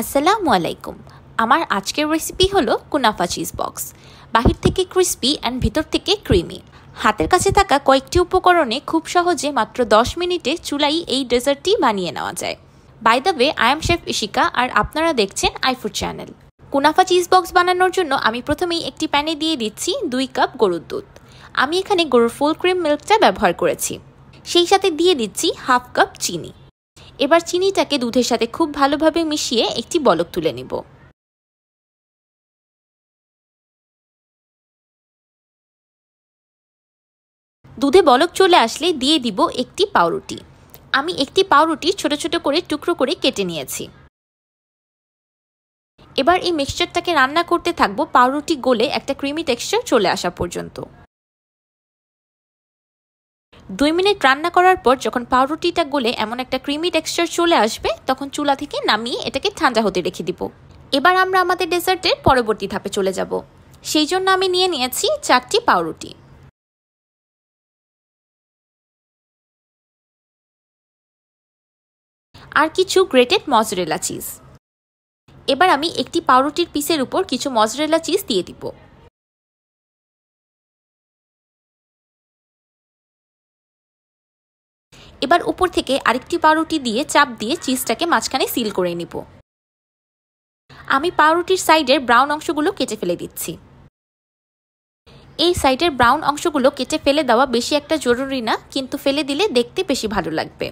আসসালামু আলাইকুম আমার আজকের রেসিপি হলো কুনাফা চিজ বক্স বাহির থেকে ক্রিস্পি অ্যান্ড ভিতর থেকে ক্রিমি হাতের কাছে থাকা কয়েকটি উপকরণে খুব সহজে মাত্র 10 মিনিটে চুলাই এই ডেজার্টটি বানিয়ে নেওয়া যায় by the way I am chef Ishika আর আপনারা দেখছেন iFood channel kunafa cheese box বানানোর জন্য আমি প্রথমেই একটি প্যানে দিয়ে দিচ্ছি দুই কাপ গরুর দুধ আমি এখানে গরুর ফুল ক্রিম মিল্কটা ব্যবহার করেছি সেই সাথে দিয়ে দিচ্ছি হাফ কাপ চিনি এবার চিনিটাকে দুধের সাথে খুব ভালোভাবে মিশিয়ে একটি বলক তুলে নেব দুধে বলক চলে আসলে দিয়ে দিব একটি পাউরুটি আমি একটি পাউরুটি ছোট ছোট করে টুকরো করে কেটে নিয়েছি এবার এই মিক্সচারটাকে রান্না করতে থাকবো পাউরুটি গলে একটা ক্রিমি টেক্সচার চলে আসা পর্যন্ত দুই মিনিট রান্না করার পর যখন পাউরুটিটা গলে এমন একটা ক্রিমি টেক্সচার চলে আসবে তখন চুলা থেকে নামিয়ে এটাকে ঠান্ডা হতে রেখে দিব এবার আমরা আমাদের ডেজার্টের পরবর্তী ধাপে চলে যাব সেই জন্য আমি নিয়ে নিয়েছি চারটি পাউরুটি আর কিছু গ্রেটেড মজরেলা চিজ এবার আমি একটি পাউরুটির পিসের উপর কিছু মজরেলা চিজ দিয়ে দিব এবার উপর থেকে আরেকটি পাউরুটি দিয়ে চাপ দিয়ে চিজটাকে মাঝখানে সিল করে নিব আমি পাউরুটির সাইডের ব্রাউন অংশগুলো কেটে ফেলে দিচ্ছি এই সাইডের ব্রাউন অংশগুলো কেটে ফেলে দেওয়া বেশি একটা জরুরি না কিন্তু ফেলে দিলে দেখতে বেশি ভালো লাগবে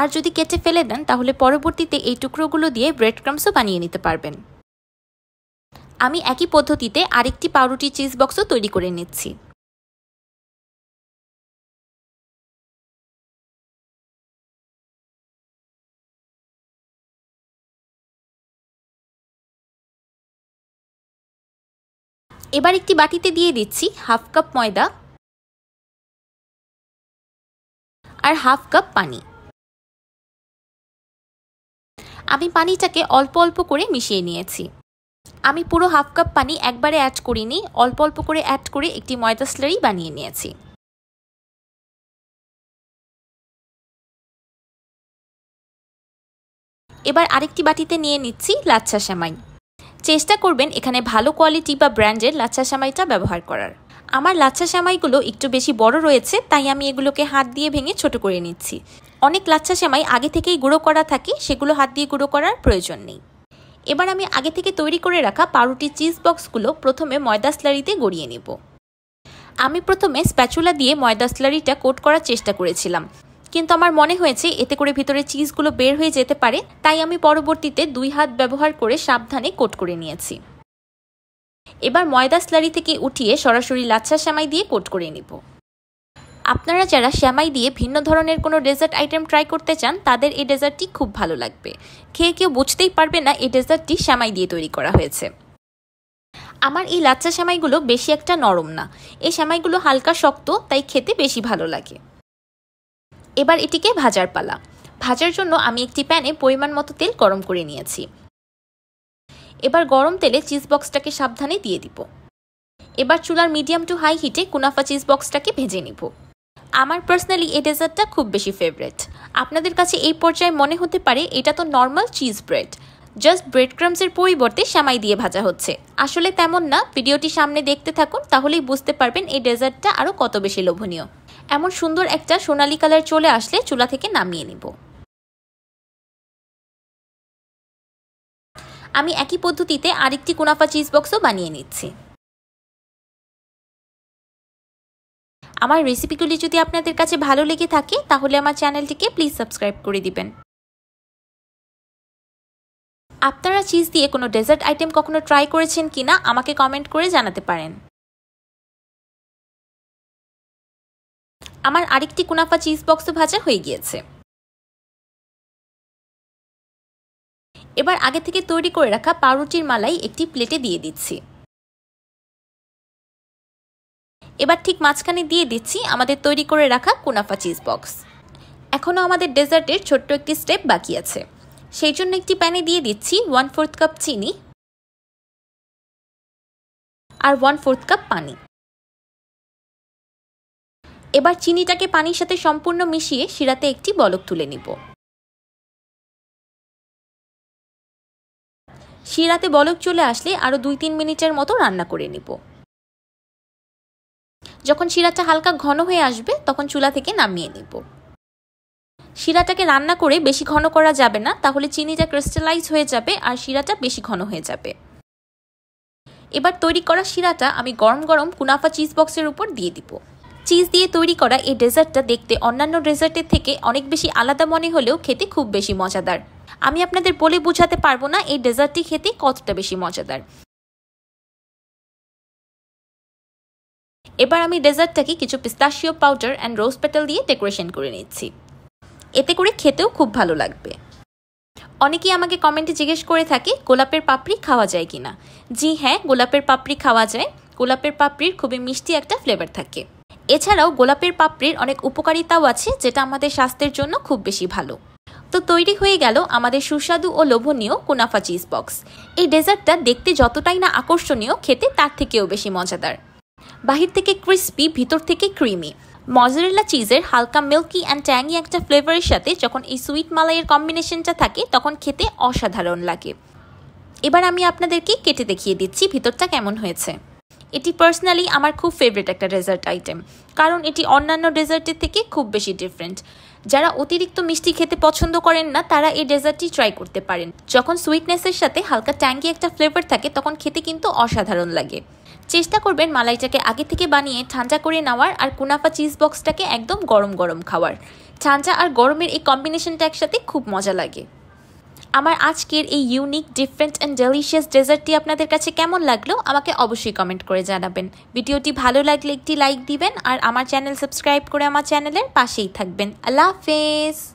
আর যদি কেটে ফেলে দেন তাহলে পরবর্তীতে এই টুকরোগুলো দিয়ে ব্রেড ক্রামসও বানিয়ে নিতে পারবেন আমি একই পদ্ধতিতে আরেকটি পাউরুটি চিজ বক্সও তৈরি করে নিচ্ছি এবার একটি বাটিতে দিয়ে দিচ্ছি হাফ কাপ ময়দা আর হাফ কাপ পানি আমি পানিটাকে অল্প অল্প করে মিশিয়ে নিয়েছি আমি পুরো হাফ কাপ পানি একবারে অ্যাড করিনি অল্প অল্প করে অ্যাড করে একটি ময়দা স্লারি বানিয়ে নিয়েছি এবার আরেকটি বাটিতে নিয়ে নিচ্ছি লাচ্ছা সেমাই চেষ্টা করবেন এখানে ভালো কোয়ালিটি বা ব্র্যান্ডের লাচ্ছা সামাইটা ব্যবহার করার আমার লাচ্ছা সামাইগুলো একটু বেশি বড় রয়েছে তাই আমি এগুলোকে হাত দিয়ে ভেঙে ছোট করে নিচ্ছি অনেক লাচ্ছা সেমাই আগে থেকেই গুঁড়ো করা থাকে সেগুলো হাত দিয়ে গুঁড়ো করার প্রয়োজন নেই এবার আমি আগে থেকে তৈরি করে রাখা পাউরুটি চিজ বক্সগুলো প্রথমে ময়দা স্লারিতে গড়িয়ে নেব আমি প্রথমে স্প্যাচুলা দিয়ে ময়দা স্লারিটা কোট করার চেষ্টা করেছিলাম কিন্তু আমার মনে হয়েছে এতে করে ভিতরে চিজগুলো বের হয়ে যেতে পারে তাই আমি পরবর্তীতে দুই হাত ব্যবহার করে সাবধানে কোট করে নিয়েছি এবার ময়দা স্লারি থেকে উঠিয়ে সরাসরি লাচ্ছা শ্যামাই দিয়ে কোট করে নিব আপনারা যারা শ্যামাই দিয়ে ভিন্ন ধরনের কোনো ডেজার্ট আইটেম ট্রাই করতে চান তাদের এই ডেজার্টটি খুব ভালো লাগবে খেয়ে কেউ বুঝতেই পারবে না এই ডেজার্টটি শ্যামাই দিয়ে তৈরি করা হয়েছে আমার এই লাচ্চা শ্যামাইগুলো বেশি একটা নরম না এই শ্যামাইগুলো হালকা শক্ত তাই খেতে বেশি ভালো লাগে এবার এটিকে ভাজার পালা ভাজার জন্য আমি একটি প্যানে পরিমাণ মতো তেল গরম করে নিয়েছি এবার গরম তেলে চিজ বক্সটাকে সাবধানে দিয়ে দিব এবার চুলার মিডিয়াম টু হাই হিটে কুনাফা চিজ বক্সটাকে ভেজে নিব আমার পার্সোনালি এই ডেজার্টটা খুব বেশি ফেভারেট আপনাদের কাছে এই পর্যায়ে মনে হতে পারে এটা তো normal cheese bread just bread ক্রামসের পরিবর্তে সামাই দিয়ে ভাজা হচ্ছে আসলে তেমন না ভিডিওটি সামনে দেখতে থাকুন তাহলেই বুঝতে পারবেন এই ডেজার্টটা আরও কত বেশি লোভনীয় এমন সুন্দর একটা সোনালি কালার চলে আসলে চুলা থেকে নামিয়ে নিব আমি একই পদ্ধতিতে আরেকটি কুনাফা চিজ বক্সও বানিয়ে নিচ্ছি আমার রেসিপিগুলি যদি আপনাদের কাছে ভালো লেগে থাকে তাহলে আমার চ্যানেলটিকে প্লিজ সাবস্ক্রাইব করে দিবেন আপনারা চিজ দিয়ে কোনো ডেজার্ট আইটেম কখনো ট্রাই করেছেন কিনা আমাকে কমেন্ট করে জানাতে পারেন আমার আরেকটি কুনাফা চিজ বক্সও ভাজা হয়ে গিয়েছে এবার আগে থেকে তৈরি করে রাখা পাউরুটির মালাই একটি প্লেটে দিয়ে দিচ্ছি এবার ঠিক মাঝখানে দিয়ে দিচ্ছি আমাদের তৈরি করে রাখা কুনাফা চিজ বক্স এখনও আমাদের ডেজার্টের ছোট্ট একটি স্টেপ বাকি আছে সেই জন্য একটি প্যানে দিয়ে দিচ্ছি ওয়ান ফোর্থ কাপ চিনি আর ওয়ান ফোর্থ কাপ পানি এবার চিনিটাকে পানির সাথে সম্পূর্ণ মিশিয়ে শিরাতে একটি বলক তুলে নিব শিরাতে বলক চলে আসলে আরও দুই তিন মিনিটের মতো রান্না করে নিব যখন শিরাটা হালকা ঘন হয়ে আসবে তখন চুলা থেকে নামিয়ে নিব শিরাটাকে রান্না করে বেশি ঘন করা যাবে না তাহলে চিনিটা ক্রিস্টালাইজ হয়ে যাবে আর শিরাটা বেশি ঘন হয়ে যাবে এবার তৈরি করা শিরাটা আমি গরম গরম কুনাফা চিজ বক্সের উপর দিয়ে দিব চিজ দিয়ে তৈরি করা এই ডেজার্টটা দেখতে অন্যান্য ডেজার্টের থেকে অনেক বেশি আলাদা মনে হলেও খেতে খুব বেশি মজাদার আমি আপনাদের বলে বোঝাতে পারবো না এই ডেজার্টটি খেতে কতটা বেশি মজাদার এবার আমি ডেজার্টটাকে কিছু pistachio powder and rose petal দিয়ে ডেকোরেশন করে নিচ্ছি এতে করে খেতেও খুব ভালো লাগবে অনেকেই আমাকে কমেন্টে জিজ্ঞেস করে থাকে গোলাপের পাপড়ি খাওয়া যায় কি না জি হ্যাঁ গোলাপের পাপড়ি খাওয়া যায় গোলাপের পাপড়ির খুবই মিষ্টি একটা ফ্লেভার থাকে এছাড়াও গোলাপের পাপড়ির অনেক উপকারিতাও আছে যেটা আমাদের স্বাস্থ্যের জন্য খুব বেশি ভালো তো তৈরি হয়ে গেল আমাদের সুস্বাদু ও লোভনীয় কুনাফা চিজ বক্স এই ডেজার্টটা দেখতে যতটাই না আকর্ষণীয় খেতে তার থেকেও বেশি মজাদার বাহির থেকে ক্রিস্পি ভিতর থেকে ক্রিমি মজারেলা চিজের হালকা মিল্কি অ্যান্ড ট্যাঙ্গি একটা ফ্লেভারের সাথে যখন এই সুইট মালাইয়ের কম্বিনেশনটা থাকে তখন খেতে অসাধারণ লাগে এবার আমি আপনাদেরকে কেটে দেখিয়ে দিচ্ছি ভিতরটা কেমন হয়েছে এটি পার্সোনালি আমার খুব ফেভারিট একটা ডেজার্ট আইটেম কারণ এটি অন্যান্য ডেজার্টের থেকে খুব বেশি ডিফারেন্ট যারা অতিরিক্ত মিষ্টি খেতে পছন্দ করেন না তারা এই ডেজার্টটি ট্রাই করতে পারেন যখন সুইটনেসের সাথে হালকা ট্যাঙ্কি একটা ফ্লেভার থাকে তখন খেতে কিন্তু অসাধারণ লাগে চেষ্টা করবেন মালাইটাকে আগে থেকে বানিয়ে ঠান্ডা করে নেওয়ার আর কুনাফা চিজ বক্সটাকে একদম গরম গরম খাওয়ার ঠান্ডা আর গরমের এই কম্বিনেশনটা একসাথে খুব মজা লাগে আমার আজকের এই ইউনিক ডিফারেন্ট অ্যান্ড ডেলিশিয়াস ডেজার্টটি আপনাদের কাছে কেমন লাগলো আমাকে অবশ্যই কমেন্ট করে জানাবেন ভিডিওটি ভালো লাগলে একটি লাইক দিবেন আর আমার চ্যানেল সাবস্ক্রাইব করে আমার চ্যানেলের পাশেই থাকবেন আল্লাহ হাফেজ